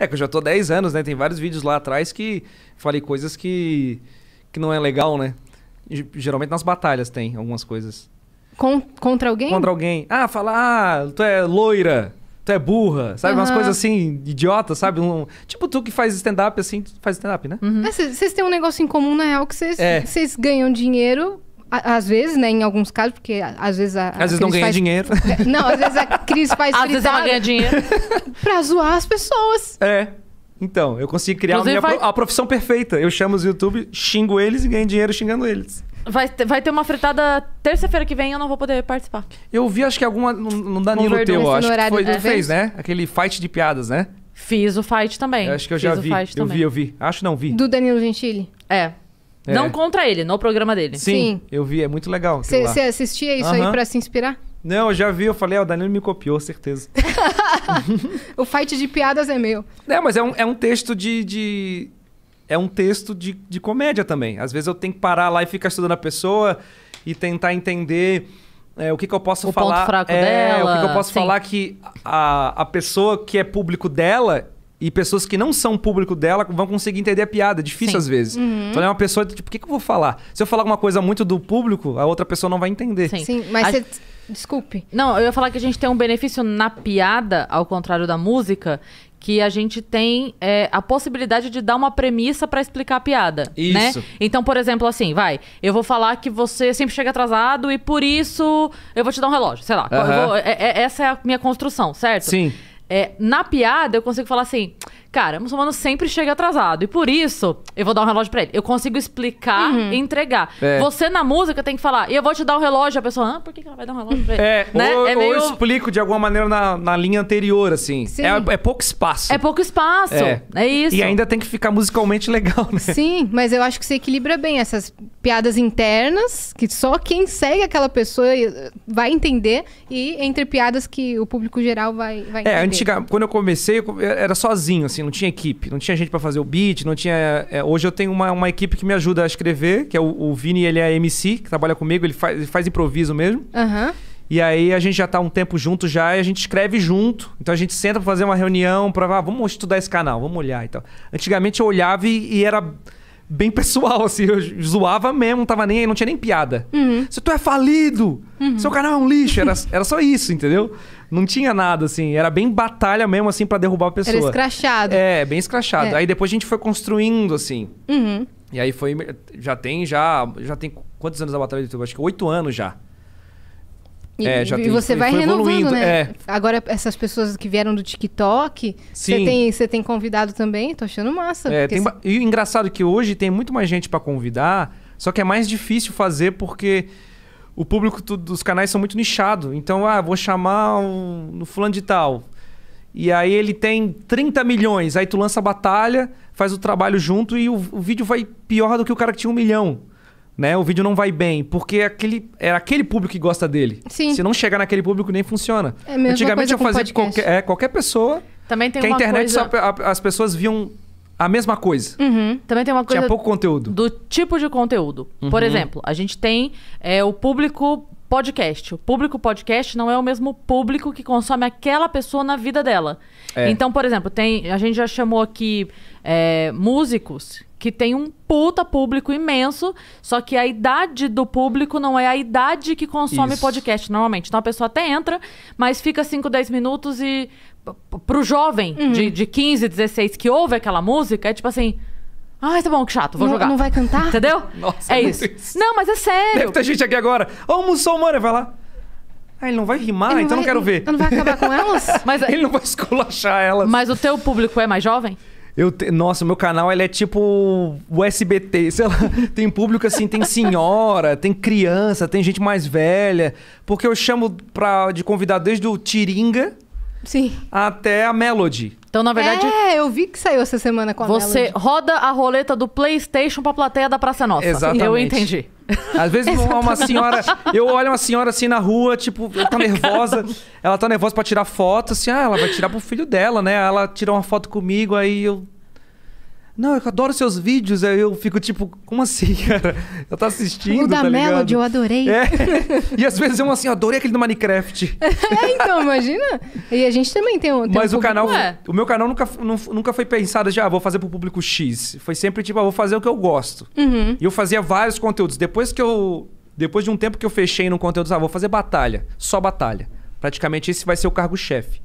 É que eu já tô 10 anos, né? Tem vários vídeos lá atrás que falei coisas que, que não é legal, né? Geralmente nas batalhas tem algumas coisas. Con contra alguém? Contra alguém. Ah, falar, ah, tu é loira, tu é burra, sabe? Uhum. Umas coisas assim, idiota, sabe? Um, tipo tu que faz stand-up assim, faz stand-up, né? Vocês uhum. é, têm um negócio em comum, na real, que vocês é. ganham dinheiro às vezes, né? Em alguns casos, porque às vezes a. Às a vezes não ganha faz... dinheiro. É, não, às vezes a Cris faz Às vezes ela ganha dinheiro. pra zoar as pessoas. É. Então, eu consigo criar a, minha, vai... a profissão perfeita. Eu chamo os YouTube, xingo eles e ganho dinheiro xingando eles. Vai, ter, vai ter uma fritada terça-feira que vem eu não vou poder participar. Eu vi, acho que alguma. No, no Danilo Overdose teu, acho. Que foi, é. fez, né? Aquele fight de piadas, né? Fiz o fight também. Eu acho que eu Fiz já vi. Eu também. vi, eu vi. Acho não vi. Do Danilo Gentili? É. É. Não contra ele, no programa dele. Sim, Sim. eu vi, é muito legal. Você assistia isso aí pra se inspirar? Não, eu já vi, eu falei, ah, o Danilo me copiou, certeza. o fight de piadas é meu. É, mas é um, é um texto de, de. É um texto de, de comédia também. Às vezes eu tenho que parar lá e ficar estudando a pessoa e tentar entender é, o que, que eu posso o falar. Ponto fraco é, dela, o que, que eu posso sim. falar que a, a pessoa que é público dela e pessoas que não são público dela vão conseguir entender a piada. É difícil Sim. às vezes. Uhum. Então é uma pessoa, tipo, o que, que eu vou falar? Se eu falar alguma coisa muito do público, a outra pessoa não vai entender. Sim, Sim mas a... você. Desculpe. Não, eu ia falar que a gente tem um benefício na piada, ao contrário da música, que a gente tem é, a possibilidade de dar uma premissa para explicar a piada, né? isso. né? Então, por exemplo, assim, vai, eu vou falar que você sempre chega atrasado e por isso eu vou te dar um relógio, sei lá. Uhum. Vou, é, é, essa é a minha construção, certo? Sim. É, na piada, eu consigo falar assim: Cara, muçulmano sempre chega atrasado. E por isso, eu vou dar um relógio pra ele. Eu consigo explicar uhum. e entregar. É. Você na música tem que falar, e eu vou te dar um relógio. A pessoa, ah, por que ela vai dar um relógio pra ele? É, né? ou, é meio... ou eu explico de alguma maneira na, na linha anterior, assim. Sim. É, é pouco espaço. É pouco espaço. É. é isso. E ainda tem que ficar musicalmente legal, né? Sim, mas eu acho que você equilibra bem essas piadas internas, que só quem segue aquela pessoa eh, vai entender, e entre piadas que o público geral vai, vai é, entender. É, antiga, quando eu comecei, eu eh, era sozinho, assim assim, não tinha equipe, não tinha gente para fazer o beat, não tinha. É, hoje eu tenho uma, uma equipe que me ajuda a escrever, que é o, o Vini, ele é MC, que trabalha comigo, ele faz, ele faz improviso mesmo. Uhum. E aí a gente já tá um tempo junto já e a gente escreve junto. Então a gente senta pra fazer uma reunião pra ah, vamos estudar esse canal, vamos olhar e tal. Antigamente eu olhava e, e era bem pessoal, assim. Eu zoava mesmo, não tava nem aí, não tinha nem piada. Uhum. Se tu é falido, uhum. seu canal é um lixo. Era, era só isso, entendeu? Não tinha nada, assim. Era bem batalha mesmo, assim, para derrubar a pessoa. Era escrachado. É, bem escrachado. É. Aí depois a gente foi construindo, assim. Uhum. E aí foi... Já tem, já... Já tem quantos anos a Batalha do YouTube? Acho que oito anos já. E, é, já e tem, você vai renovando, né? É. Agora, essas pessoas que vieram do TikTok, você tem, tem convidado também? Tô achando massa. É, tem, cê... E engraçado é que hoje tem muito mais gente para convidar, só que é mais difícil fazer porque o público dos canais são muito nichado. Então, ah, vou chamar um, no fulano de tal. E aí ele tem 30 milhões, aí tu lança a batalha, faz o trabalho junto e o, o vídeo vai pior do que o cara que tinha um milhão né? O vídeo não vai bem, porque é aquele, é aquele público que gosta dele. Sim. Se não chegar naquele público, nem funciona. É mesmo. Antigamente eu fazia com qualquer, é, qualquer pessoa. Também tem que uma a internet coisa... só, a, as pessoas viam a mesma coisa. Uhum. Também tem uma coisa. Tinha pouco conteúdo. Do tipo de conteúdo. Uhum. Por exemplo, a gente tem é, o público podcast. O público podcast não é o mesmo público que consome aquela pessoa na vida dela. É. Então, por exemplo, tem a gente já chamou aqui é, músicos que tem um puta público imenso, só que a idade do público não é a idade que consome Isso. podcast normalmente. Então a pessoa até entra, mas fica 5, 10 minutos e. Pro jovem uhum. de, de 15, 16 que ouve aquela música, é tipo assim. ah tá bom, que chato, vou não, jogar. Não vai cantar? Entendeu? Nossa, é isso. isso. Não, mas é sério. Deve ter gente aqui agora. Ô, oh, muçulmana, vai lá. Ah, ele não vai rimar? então vai, não quero ver. Então não vai acabar com elas? mas, é ele não vai esculachar elas. Mas o teu público é mais jovem? Eu te... Nossa, meu canal ele é tipo o SBT, sei lá. Tem público assim, tem senhora, tem criança, tem gente mais velha. Porque eu chamo pra... de convidado desde o Tiringa Sim. até a Melody. Então, na verdade. É, eu vi que saiu essa semana com a Você Melody. roda a roleta do PlayStation pra plateia da Praça Nossa. Exatamente. Eu entendi. Às vezes uma, uma senhora. Eu olho uma senhora assim na rua, tipo, ela tá nervosa. ela tá nervosa pra tirar foto, assim, ah, ela vai tirar pro filho dela, né? Ela tirou uma foto comigo, aí eu não, eu adoro seus vídeos. Aí eu fico tipo, como assim, cara? Eu tô assistindo. O da tá Melody, eu adorei. É. E às vezes é assim, eu, assim, adorei aquele do Minecraft. é, então, imagina. E a gente também tem um. Tem Mas um o canal. É. O meu canal nunca, nunca foi pensado já, ah, vou fazer pro público X. Foi sempre tipo, ah, vou fazer o que eu gosto. Uhum. E eu fazia vários conteúdos. Depois que eu. Depois de um tempo que eu fechei no conteúdo, ah, vou fazer batalha. Só batalha. Praticamente esse vai ser o cargo-chefe.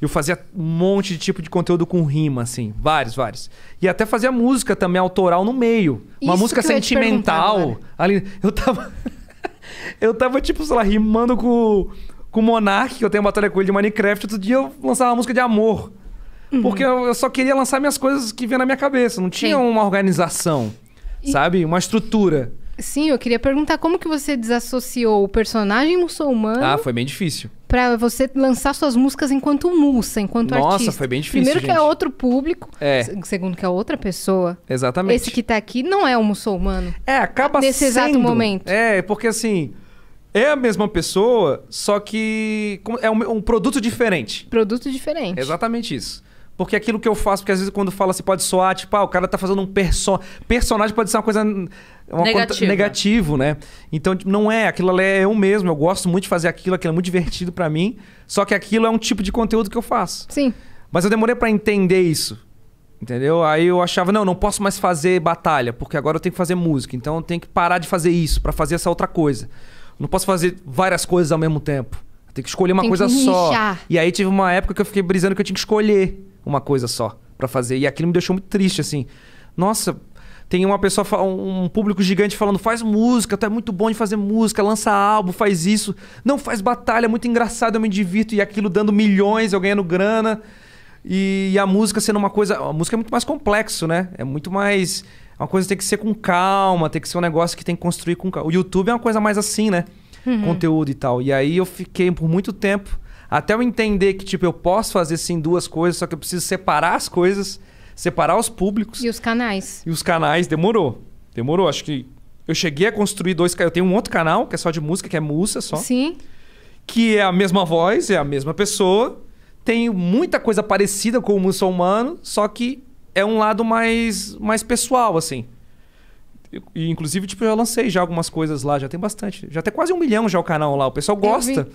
Eu fazia um monte de tipo de conteúdo com rima, assim, vários, vários. E até fazia música também autoral no meio. Uma Isso música sentimental. ali, eu tava. eu tava, tipo, sei lá, rimando com, com o Monark, que eu tenho uma batalha com ele de Minecraft. Outro dia eu lançava uma música de amor. Uhum. Porque eu, eu só queria lançar minhas coisas que vinha na minha cabeça. Não tinha Sim. uma organização, e... sabe? Uma estrutura. Sim, eu queria perguntar como que você desassociou o personagem muçulmano. Ah, foi bem difícil para você lançar suas músicas enquanto musa, enquanto Nossa, artista. Nossa, foi bem difícil. Primeiro que é outro público, é. segundo que é outra pessoa. Exatamente. Esse que tá aqui não é um muçulmano. É, acaba nesse sendo. Nesse exato momento. É, porque assim, é a mesma pessoa, só que é um, um produto diferente. Produto diferente. É exatamente isso. Porque aquilo que eu faço, porque às vezes quando fala assim, pode soar, tipo, ah, o cara tá fazendo um perso... personagem, pode ser uma coisa uma Negativa. Conta... negativo, né? Então tipo, não é, aquilo ali é eu mesmo, eu gosto muito de fazer aquilo, aquilo é muito divertido para mim, só que aquilo é um tipo de conteúdo que eu faço. Sim. Mas eu demorei para entender isso. Entendeu? Aí eu achava, não, não posso mais fazer batalha, porque agora eu tenho que fazer música, então eu tenho que parar de fazer isso para fazer essa outra coisa. Não posso fazer várias coisas ao mesmo tempo. Tem que escolher uma tem coisa só. E aí tive uma época que eu fiquei brisando que eu tinha que escolher uma coisa só para fazer. E aquilo me deixou muito triste, assim. Nossa, tem uma pessoa, um público gigante falando: faz música, tu é muito bom de fazer música, lança álbum, faz isso. Não, faz batalha, é muito engraçado, eu me divirto. E aquilo dando milhões, eu ganhando grana. E, e a música sendo uma coisa. A música é muito mais complexo, né? É muito mais. É uma coisa tem que ser com calma, tem que ser um negócio que tem que construir com calma. O YouTube é uma coisa mais assim, né? Uhum. Conteúdo e tal. E aí eu fiquei por muito tempo até eu entender que, tipo, eu posso fazer sim duas coisas, só que eu preciso separar as coisas, separar os públicos. E os canais. E os canais, demorou. Demorou. Acho que eu cheguei a construir dois. Eu tenho um outro canal, que é só de música, que é Musa só. Sim. Que é a mesma voz, é a mesma pessoa. Tem muita coisa parecida com o Humano só que é um lado mais, mais pessoal, assim. E, inclusive, tipo, eu lancei já algumas coisas lá, já tem bastante. Já tem quase um milhão já o canal lá. O pessoal gosta.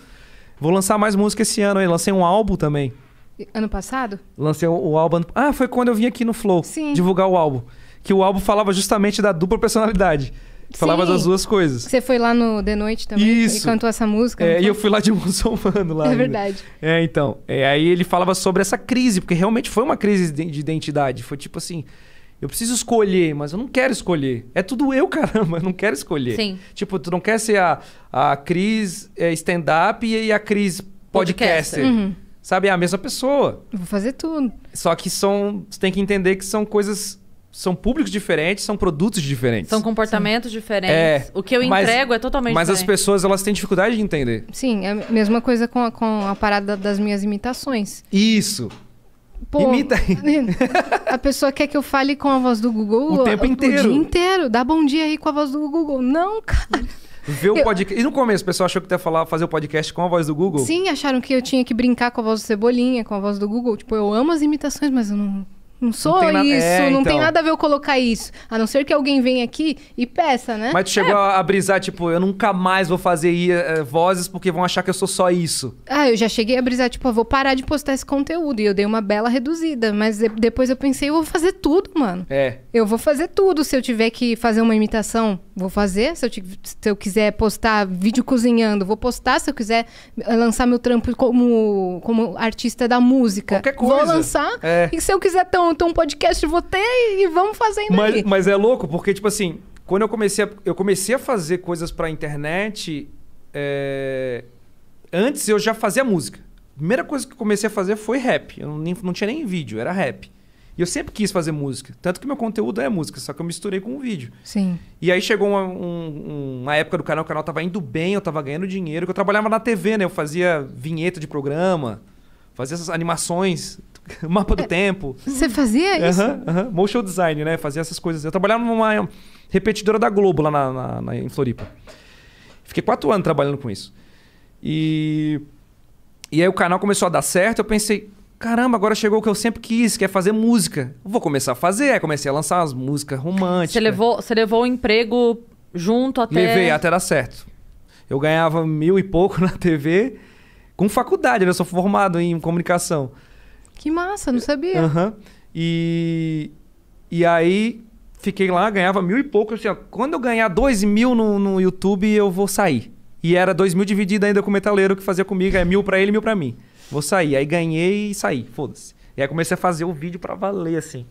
Vou lançar mais música esse ano aí. Lancei um álbum também. Ano passado? Lancei o, o álbum. Ah, foi quando eu vim aqui no Flow Sim. divulgar o álbum. Que o álbum falava justamente da dupla personalidade. Falava Sim. das duas coisas. Você foi lá no The Noite também Isso. e cantou essa música. É, e eu fui lá de muçulmano lá. É ainda. verdade. É, então. É, aí ele falava sobre essa crise, porque realmente foi uma crise de identidade. Foi tipo assim, eu preciso escolher, mas eu não quero escolher. É tudo eu, caramba, eu não quero escolher. Sim. Tipo, tu não quer ser a, a Cris é, stand-up e a Cris podcaster. Uhum. Sabe? É a mesma pessoa. Vou fazer tudo. Só que são. Você tem que entender que são coisas. São públicos diferentes, são produtos diferentes. São comportamentos Sim. diferentes. É, o que eu mas, entrego é totalmente mas diferente. Mas as pessoas, elas têm dificuldade de entender. Sim, é a mesma coisa com a, com a parada das minhas imitações. Isso. Pô, Imita aí. A pessoa quer que eu fale com a voz do Google o tempo inteiro. O dia inteiro. Dá bom dia aí com a voz do Google. Não, cara. Ver o eu... E no começo, o pessoal achou que ia falar, fazer o podcast com a voz do Google? Sim, acharam que eu tinha que brincar com a voz do Cebolinha, com a voz do Google. Tipo, eu amo as imitações, mas eu não não sou não isso, é, não então. tem nada a ver eu colocar isso. A não ser que alguém venha aqui e peça, né? Mas tu chegou é. a brisar, tipo, eu nunca mais vou fazer eh, vozes porque vão achar que eu sou só isso. Ah, eu já cheguei a brisar, tipo, eu ah, vou parar de postar esse conteúdo. E eu dei uma bela reduzida. Mas depois eu pensei, eu vou fazer tudo, mano. É. Eu vou fazer tudo. Se eu tiver que fazer uma imitação vou fazer. Se eu, te, se eu quiser postar vídeo cozinhando, vou postar. Se eu quiser eh, lançar meu trampo como, como artista da música, Qualquer coisa. vou lançar. É. E se eu quiser ter um, ter um podcast, vou ter e vamos fazendo mas, aí. Mas é louco, porque, tipo assim, quando eu comecei a, eu comecei a fazer coisas pra internet, é... antes eu já fazia música. A primeira coisa que eu comecei a fazer foi rap. Eu não tinha nem vídeo, era rap. E eu sempre quis fazer música. Tanto que meu conteúdo é música, só que eu misturei com o vídeo. Sim. E aí chegou uma, um, uma época do canal, o canal tava indo bem, eu tava ganhando dinheiro, que eu trabalhava na TV, né? Eu fazia vinheta de programa, fazia essas animações, mapa do é, tempo. Você fazia isso? Aham, uhum. motion design, né? Fazia essas coisas. Eu trabalhava numa repetidora da Globo lá na, na, na em Floripa. Fiquei quatro anos trabalhando com isso. E, e aí o canal começou a dar certo, eu pensei, Caramba, agora chegou o que eu sempre quis, que é fazer música. Vou começar a fazer. Aí comecei a lançar as músicas românticas. Você levou, você levou o emprego junto até. Levei até dar certo. Eu ganhava mil e pouco na TV com faculdade, né? eu sou formado em comunicação. Que massa, não sabia. Uhum. E, e aí fiquei lá, ganhava mil e pouco. Assim, ó, quando eu ganhar dois mil no, no YouTube, eu vou sair. E era dois mil dividido ainda com o metaleiro que fazia comigo, é mil para ele mil para mim. Vou sair. Aí ganhei e saí, foda-se. E aí comecei a fazer o vídeo para valer, assim.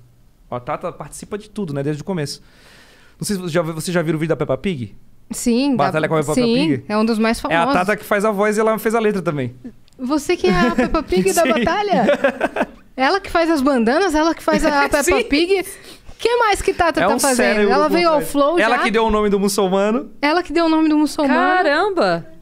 A Tata participa de tudo, né? Desde o começo. Não sei se você já, você já viu o vídeo da Peppa Pig? Sim. Batalha da... com a Peppa Sim, Pig? é um dos mais famosos. É a Tata que faz a voz e ela fez a letra também. Você que é a Peppa Pig da batalha? ela que faz as bandanas, ela que faz a Peppa Pig. O que mais que Tata é tá um tá fazendo? Ela veio ao Flow Ela já. que deu o nome do muçulmano. Ela que deu o nome do muçulmano. Caramba!